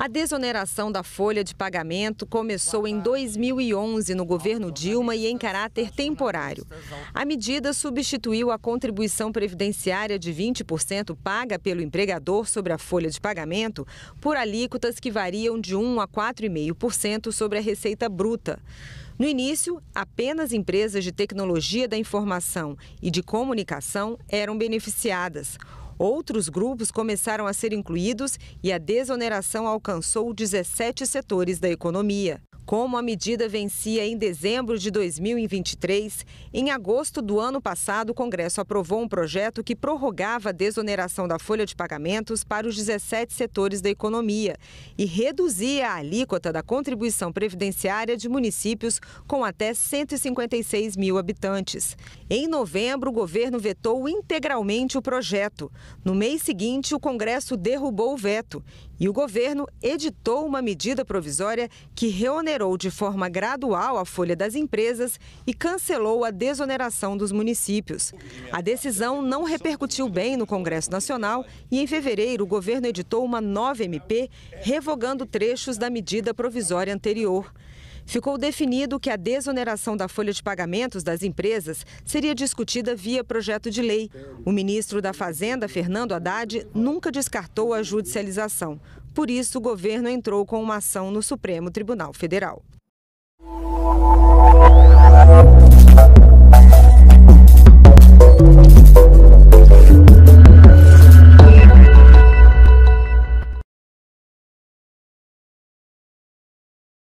A desoneração da folha de pagamento começou em 2011 no governo Dilma e em caráter temporário. A medida substituiu a contribuição previdenciária de 20% paga pelo empregador sobre a folha de pagamento por alíquotas que variam de 1 a 4,5% sobre a receita bruta. No início, apenas empresas de tecnologia da informação e de comunicação eram beneficiadas. Outros grupos começaram a ser incluídos e a desoneração alcançou 17 setores da economia. Como a medida vencia em dezembro de 2023, em agosto do ano passado, o Congresso aprovou um projeto que prorrogava a desoneração da folha de pagamentos para os 17 setores da economia e reduzia a alíquota da contribuição previdenciária de municípios com até 156 mil habitantes. Em novembro, o governo vetou integralmente o projeto. No mês seguinte, o Congresso derrubou o veto e o governo editou uma medida provisória que reonerou alterou de forma gradual a folha das empresas e cancelou a desoneração dos municípios. A decisão não repercutiu bem no Congresso Nacional e, em fevereiro, o governo editou uma nova MP revogando trechos da medida provisória anterior ficou definido que a desoneração da folha de pagamentos das empresas seria discutida via projeto de lei. O ministro da Fazenda, Fernando Haddad, nunca descartou a judicialização. Por isso, o governo entrou com uma ação no Supremo Tribunal Federal.